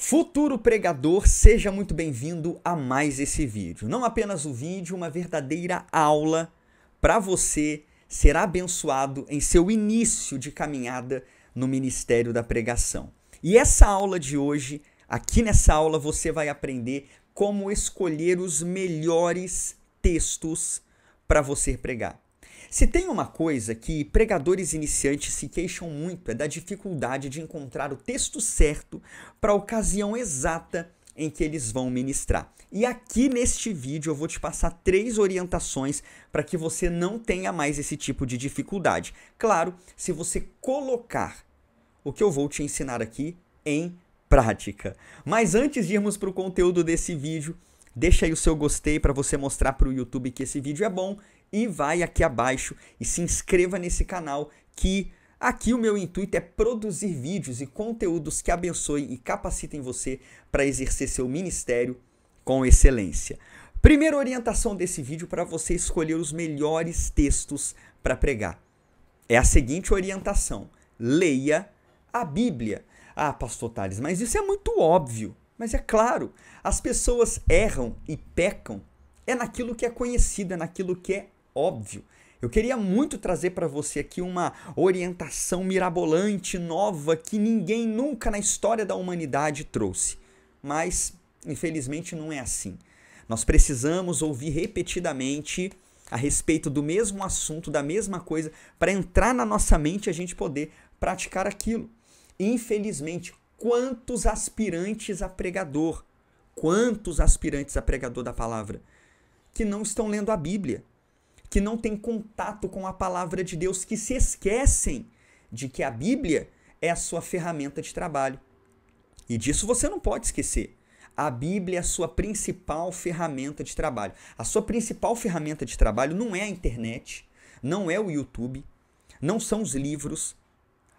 Futuro pregador, seja muito bem-vindo a mais esse vídeo. Não apenas o vídeo, uma verdadeira aula para você ser abençoado em seu início de caminhada no ministério da pregação. E essa aula de hoje, aqui nessa aula você vai aprender como escolher os melhores textos para você pregar. Se tem uma coisa que pregadores iniciantes se queixam muito é da dificuldade de encontrar o texto certo para a ocasião exata em que eles vão ministrar. E aqui neste vídeo eu vou te passar três orientações para que você não tenha mais esse tipo de dificuldade. Claro, se você colocar o que eu vou te ensinar aqui em prática. Mas antes de irmos para o conteúdo desse vídeo, deixa aí o seu gostei para você mostrar para o YouTube que esse vídeo é bom e vai aqui abaixo e se inscreva nesse canal que aqui o meu intuito é produzir vídeos e conteúdos que abençoem e capacitem você para exercer seu ministério com excelência. Primeira orientação desse vídeo para você escolher os melhores textos para pregar. É a seguinte orientação: leia a Bíblia. Ah, pastor Tales, mas isso é muito óbvio. Mas é claro, as pessoas erram e pecam é naquilo que é conhecido, é naquilo que é óbvio. Eu queria muito trazer para você aqui uma orientação mirabolante, nova, que ninguém nunca na história da humanidade trouxe. Mas, infelizmente, não é assim. Nós precisamos ouvir repetidamente a respeito do mesmo assunto, da mesma coisa, para entrar na nossa mente e a gente poder praticar aquilo. Infelizmente, quantos aspirantes a pregador, quantos aspirantes a pregador da palavra que não estão lendo a Bíblia, que não têm contato com a palavra de Deus, que se esquecem de que a Bíblia é a sua ferramenta de trabalho. E disso você não pode esquecer. A Bíblia é a sua principal ferramenta de trabalho. A sua principal ferramenta de trabalho não é a internet, não é o YouTube, não são os livros.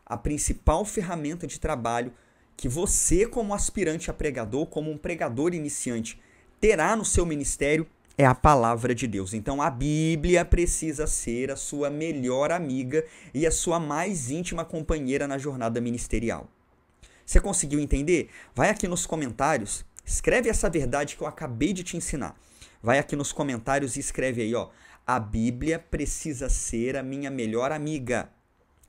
A principal ferramenta de trabalho que você, como aspirante a pregador, como um pregador iniciante, terá no seu ministério é a palavra de Deus. Então a Bíblia precisa ser a sua melhor amiga e a sua mais íntima companheira na jornada ministerial. Você conseguiu entender? Vai aqui nos comentários, escreve essa verdade que eu acabei de te ensinar. Vai aqui nos comentários e escreve aí, ó. A Bíblia precisa ser a minha melhor amiga.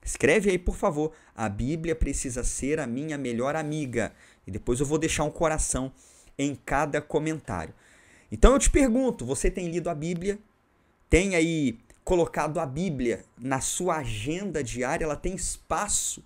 Escreve aí, por favor. A Bíblia precisa ser a minha melhor amiga. E depois eu vou deixar um coração em cada comentário. Então eu te pergunto, você tem lido a Bíblia? Tem aí colocado a Bíblia na sua agenda diária? Ela tem espaço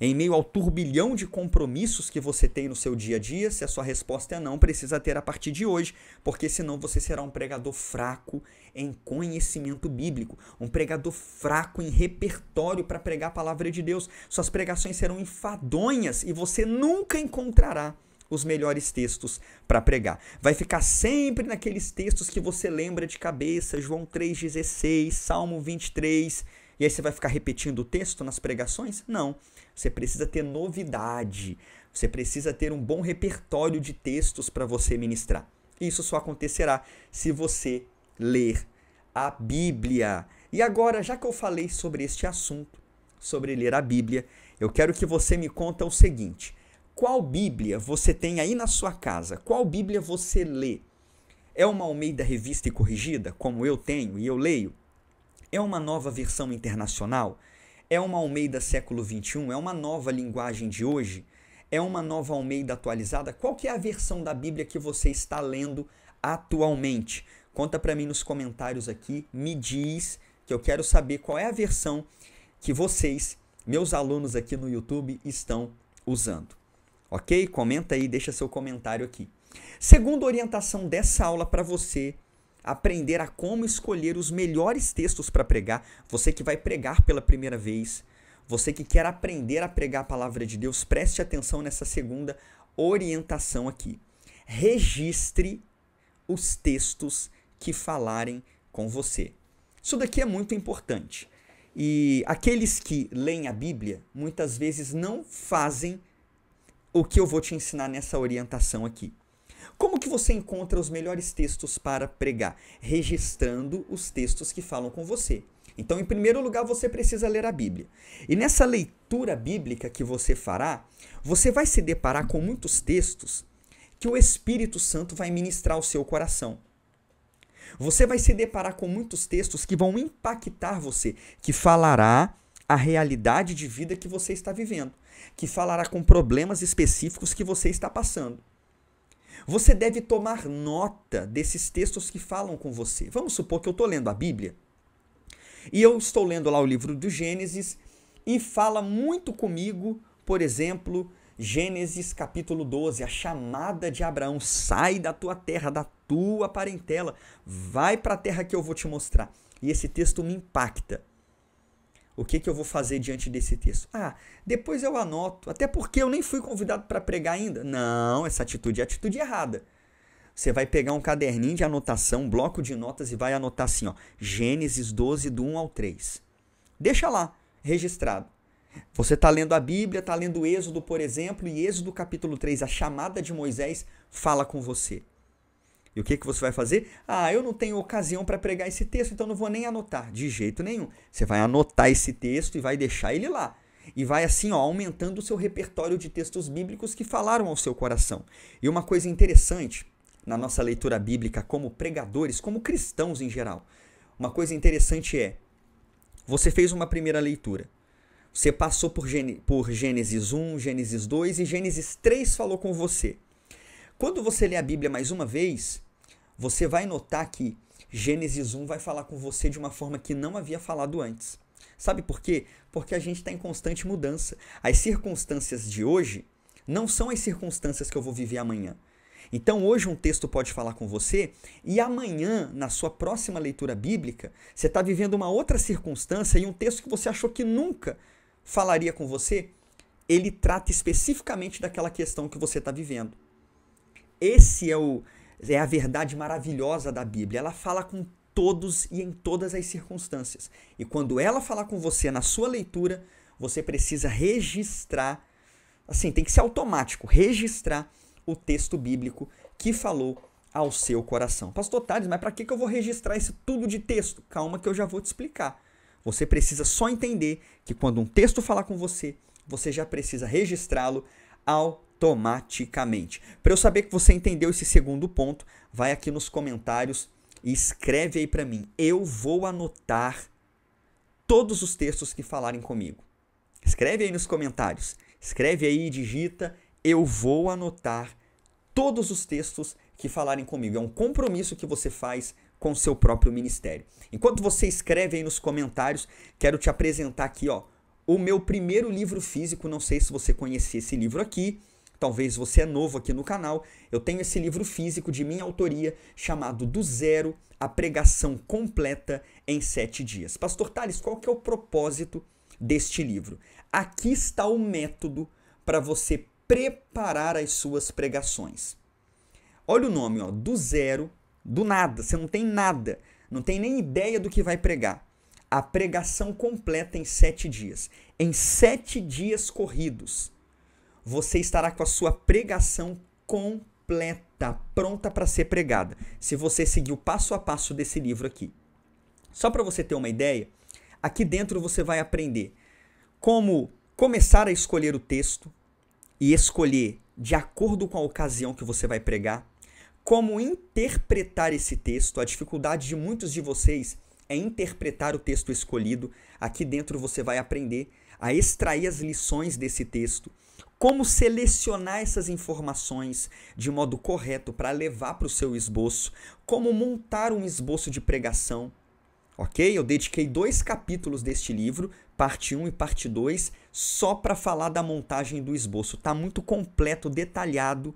em meio ao turbilhão de compromissos que você tem no seu dia a dia? Se a sua resposta é não, precisa ter a partir de hoje, porque senão você será um pregador fraco em conhecimento bíblico, um pregador fraco em repertório para pregar a palavra de Deus. Suas pregações serão enfadonhas e você nunca encontrará os melhores textos para pregar. Vai ficar sempre naqueles textos que você lembra de cabeça, João 3:16, Salmo 23, e aí você vai ficar repetindo o texto nas pregações? Não. Você precisa ter novidade. Você precisa ter um bom repertório de textos para você ministrar. Isso só acontecerá se você ler a Bíblia. E agora, já que eu falei sobre este assunto, sobre ler a Bíblia, eu quero que você me conta o seguinte: qual Bíblia você tem aí na sua casa? Qual Bíblia você lê? É uma Almeida Revista e Corrigida, como eu tenho e eu leio? É uma nova versão internacional? É uma Almeida século XXI? É uma nova linguagem de hoje? É uma nova Almeida atualizada? Qual que é a versão da Bíblia que você está lendo atualmente? Conta para mim nos comentários aqui, me diz que eu quero saber qual é a versão que vocês, meus alunos aqui no YouTube, estão usando. Ok? Comenta aí, deixa seu comentário aqui. Segunda orientação dessa aula para você aprender a como escolher os melhores textos para pregar, você que vai pregar pela primeira vez, você que quer aprender a pregar a palavra de Deus, preste atenção nessa segunda orientação aqui. Registre os textos que falarem com você. Isso daqui é muito importante. E aqueles que leem a Bíblia muitas vezes não fazem o que eu vou te ensinar nessa orientação aqui. Como que você encontra os melhores textos para pregar? Registrando os textos que falam com você. Então, em primeiro lugar, você precisa ler a Bíblia. E nessa leitura bíblica que você fará, você vai se deparar com muitos textos que o Espírito Santo vai ministrar ao seu coração. Você vai se deparar com muitos textos que vão impactar você, que falará a realidade de vida que você está vivendo que falará com problemas específicos que você está passando. Você deve tomar nota desses textos que falam com você. Vamos supor que eu estou lendo a Bíblia e eu estou lendo lá o livro do Gênesis e fala muito comigo, por exemplo, Gênesis capítulo 12, a chamada de Abraão: sai da tua terra, da tua parentela, vai para a terra que eu vou te mostrar. E esse texto me impacta. O que, que eu vou fazer diante desse texto? Ah, depois eu anoto. Até porque eu nem fui convidado para pregar ainda. Não, essa atitude é atitude errada. Você vai pegar um caderninho de anotação, um bloco de notas e vai anotar assim, ó, Gênesis 12, do 1 ao 3. Deixa lá, registrado. Você está lendo a Bíblia, está lendo Êxodo, por exemplo, e Êxodo capítulo 3, a chamada de Moisés, fala com você. E o que, que você vai fazer? Ah, eu não tenho ocasião para pregar esse texto, então não vou nem anotar. De jeito nenhum. Você vai anotar esse texto e vai deixar ele lá. E vai assim, ó, aumentando o seu repertório de textos bíblicos que falaram ao seu coração. E uma coisa interessante na nossa leitura bíblica como pregadores, como cristãos em geral, uma coisa interessante é: você fez uma primeira leitura. Você passou por, Gê por Gênesis 1, Gênesis 2 e Gênesis 3 falou com você. Quando você lê a Bíblia mais uma vez, você vai notar que Gênesis 1 vai falar com você de uma forma que não havia falado antes. Sabe por quê? Porque a gente está em constante mudança. As circunstâncias de hoje não são as circunstâncias que eu vou viver amanhã. Então, hoje um texto pode falar com você e amanhã, na sua próxima leitura bíblica, você está vivendo uma outra circunstância e um texto que você achou que nunca falaria com você, ele trata especificamente daquela questão que você está vivendo. Esse é o é a verdade maravilhosa da Bíblia. Ela fala com todos e em todas as circunstâncias. E quando ela falar com você na sua leitura, você precisa registrar, assim, tem que ser automático, registrar o texto bíblico que falou ao seu coração. Pastor Tales, mas para que, que eu vou registrar isso tudo de texto? Calma que eu já vou te explicar. Você precisa só entender que quando um texto falar com você, você já precisa registrá-lo ao automaticamente. Para eu saber que você entendeu esse segundo ponto, vai aqui nos comentários e escreve aí para mim. Eu vou anotar todos os textos que falarem comigo. Escreve aí nos comentários. Escreve aí e digita eu vou anotar todos os textos que falarem comigo. É um compromisso que você faz com o seu próprio ministério. Enquanto você escreve aí nos comentários, quero te apresentar aqui, ó, o meu primeiro livro físico, não sei se você conhecia esse livro aqui, talvez você é novo aqui no canal, eu tenho esse livro físico de minha autoria chamado Do Zero, a pregação completa em sete dias. Pastor Tales, qual que é o propósito deste livro? Aqui está o método para você preparar as suas pregações. Olha o nome, ó, do zero, do nada, você não tem nada, não tem nem ideia do que vai pregar. A pregação completa em sete dias. Em sete dias corridos você estará com a sua pregação completa, pronta para ser pregada, se você seguir o passo a passo desse livro aqui. Só para você ter uma ideia, aqui dentro você vai aprender como começar a escolher o texto e escolher de acordo com a ocasião que você vai pregar, como interpretar esse texto. A dificuldade de muitos de vocês é interpretar o texto escolhido. Aqui dentro você vai aprender a extrair as lições desse texto como selecionar essas informações de modo correto para levar para o seu esboço, como montar um esboço de pregação. Ok? Eu dediquei dois capítulos deste livro, parte 1 e parte 2, só para falar da montagem do esboço. Está muito completo, detalhado,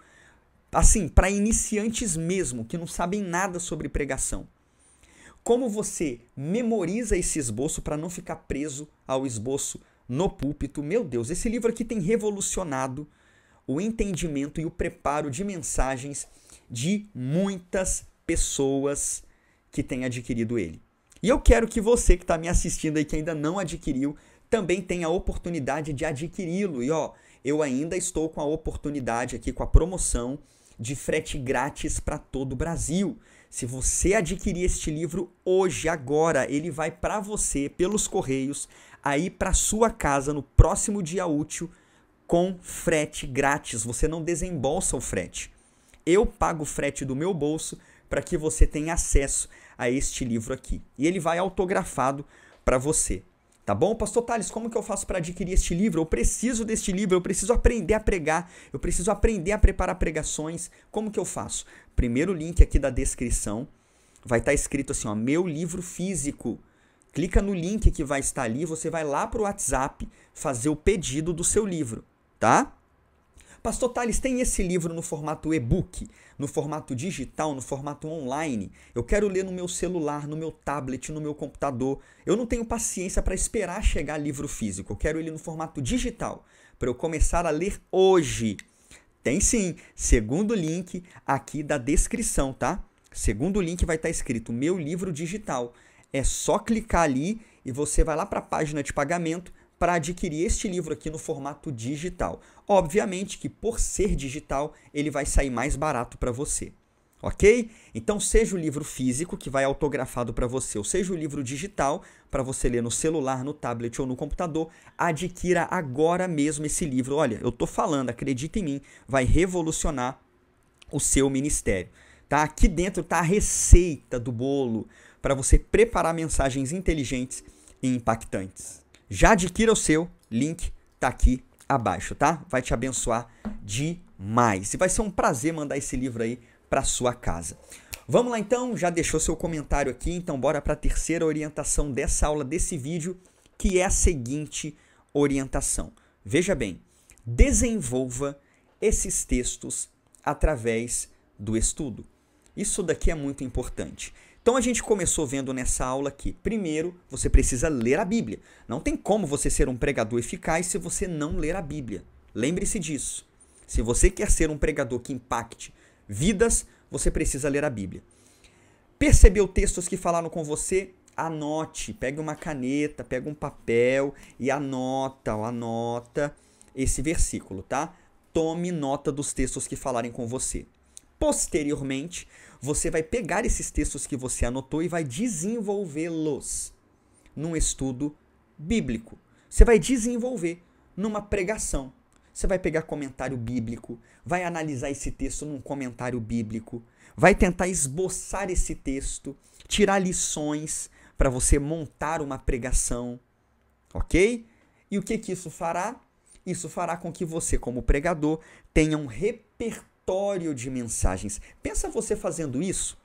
assim, para iniciantes mesmo, que não sabem nada sobre pregação como você memoriza esse esboço para não ficar preso ao esboço no púlpito. Meu Deus, esse livro aqui tem revolucionado o entendimento e o preparo de mensagens de muitas pessoas que têm adquirido ele. E eu quero que você que está me assistindo aí, que ainda não adquiriu, também tenha a oportunidade de adquiri-lo. E ó, eu ainda estou com a oportunidade aqui, com a promoção de frete grátis para todo o Brasil. Se você adquirir este livro hoje, agora, ele vai para você pelos correios, aí para sua casa no próximo dia útil com frete grátis. Você não desembolsa o frete. Eu pago o frete do meu bolso para que você tenha acesso a este livro aqui. E ele vai autografado para você. Tá bom? Pastor Thales, como que eu faço para adquirir este livro? Eu preciso deste livro, eu preciso aprender a pregar, eu preciso aprender a preparar pregações. Como que eu faço? Primeiro link aqui da descrição vai estar tá escrito assim, ó, meu livro físico. Clica no link que vai estar ali, você vai lá para o WhatsApp fazer o pedido do seu livro, tá? Pastor Thales, tem esse livro no formato e-book, no formato digital, no formato online? Eu quero ler no meu celular, no meu tablet, no meu computador. Eu não tenho paciência para esperar chegar livro físico. Eu quero ele no formato digital, para eu começar a ler hoje. Tem sim, segundo link aqui da descrição, tá? Segundo link vai estar tá escrito meu livro digital. É só clicar ali e você vai lá para a página de pagamento para adquirir este livro aqui no formato digital. Obviamente que por ser digital, ele vai sair mais barato para você. OK? Então seja o livro físico que vai autografado para você, ou seja o livro digital para você ler no celular, no tablet ou no computador, adquira agora mesmo esse livro. Olha, eu tô falando, acredita em mim, vai revolucionar o seu ministério. Tá? Aqui dentro tá a receita do bolo para você preparar mensagens inteligentes e impactantes. Já adquira o seu, link tá aqui abaixo, tá? Vai te abençoar demais. E vai ser um prazer mandar esse livro aí para sua casa. Vamos lá então, já deixou seu comentário aqui, então bora para a terceira orientação dessa aula desse vídeo, que é a seguinte orientação. Veja bem, desenvolva esses textos através do estudo. Isso daqui é muito importante. Então a gente começou vendo nessa aula que, primeiro, você precisa ler a Bíblia. Não tem como você ser um pregador eficaz se você não ler a Bíblia. Lembre-se disso. Se você quer ser um pregador que impacte vidas, você precisa ler a Bíblia. Percebeu textos que falaram com você? Anote, pega uma caneta, pega um papel e anota, anota esse versículo, tá? Tome nota dos textos que falarem com você. Posteriormente, você vai pegar esses textos que você anotou e vai desenvolvê-los num estudo bíblico. Você vai desenvolver numa pregação. Você vai pegar comentário bíblico, vai analisar esse texto num comentário bíblico, vai tentar esboçar esse texto, tirar lições para você montar uma pregação, ok? E o que, que isso fará? Isso fará com que você, como pregador, tenha um repertório Repertório de mensagens. Pensa você fazendo isso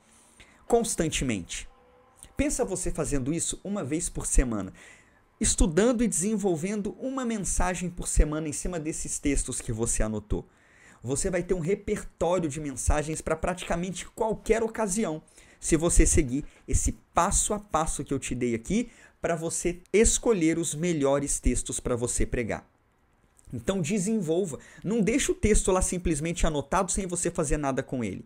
constantemente. Pensa você fazendo isso uma vez por semana, estudando e desenvolvendo uma mensagem por semana em cima desses textos que você anotou. Você vai ter um repertório de mensagens para praticamente qualquer ocasião, se você seguir esse passo a passo que eu te dei aqui para você escolher os melhores textos para você pregar. Então desenvolva. Não deixe o texto lá simplesmente anotado sem você fazer nada com ele.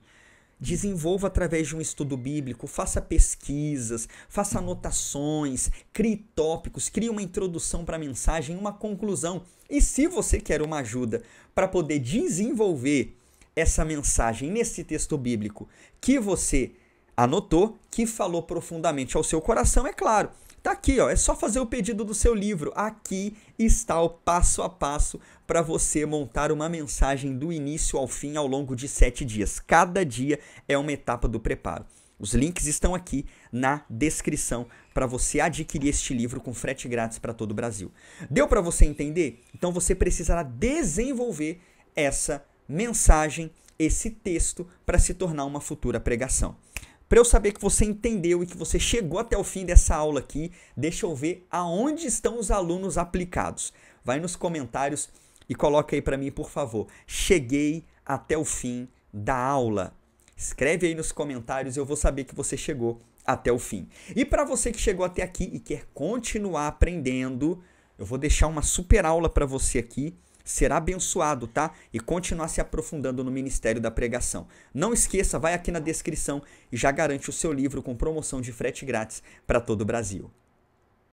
Desenvolva através de um estudo bíblico, faça pesquisas, faça anotações, crie tópicos, crie uma introdução para a mensagem, uma conclusão. E se você quer uma ajuda para poder desenvolver essa mensagem nesse texto bíblico que você anotou, que falou profundamente ao seu coração, é claro, Tá aqui, ó, é só fazer o pedido do seu livro. Aqui está o passo a passo para você montar uma mensagem do início ao fim ao longo de sete dias. Cada dia é uma etapa do preparo. Os links estão aqui na descrição para você adquirir este livro com frete grátis para todo o Brasil. Deu para você entender? Então você precisará desenvolver essa mensagem, esse texto para se tornar uma futura pregação. Para eu saber que você entendeu e que você chegou até o fim dessa aula aqui, deixa eu ver aonde estão os alunos aplicados. Vai nos comentários e coloca aí para mim, por favor. Cheguei até o fim da aula. Escreve aí nos comentários, eu vou saber que você chegou até o fim. E para você que chegou até aqui e quer continuar aprendendo, eu vou deixar uma super aula para você aqui será abençoado, tá? E continuar se aprofundando no ministério da pregação. Não esqueça, vai aqui na descrição e já garante o seu livro com promoção de frete grátis para todo o Brasil.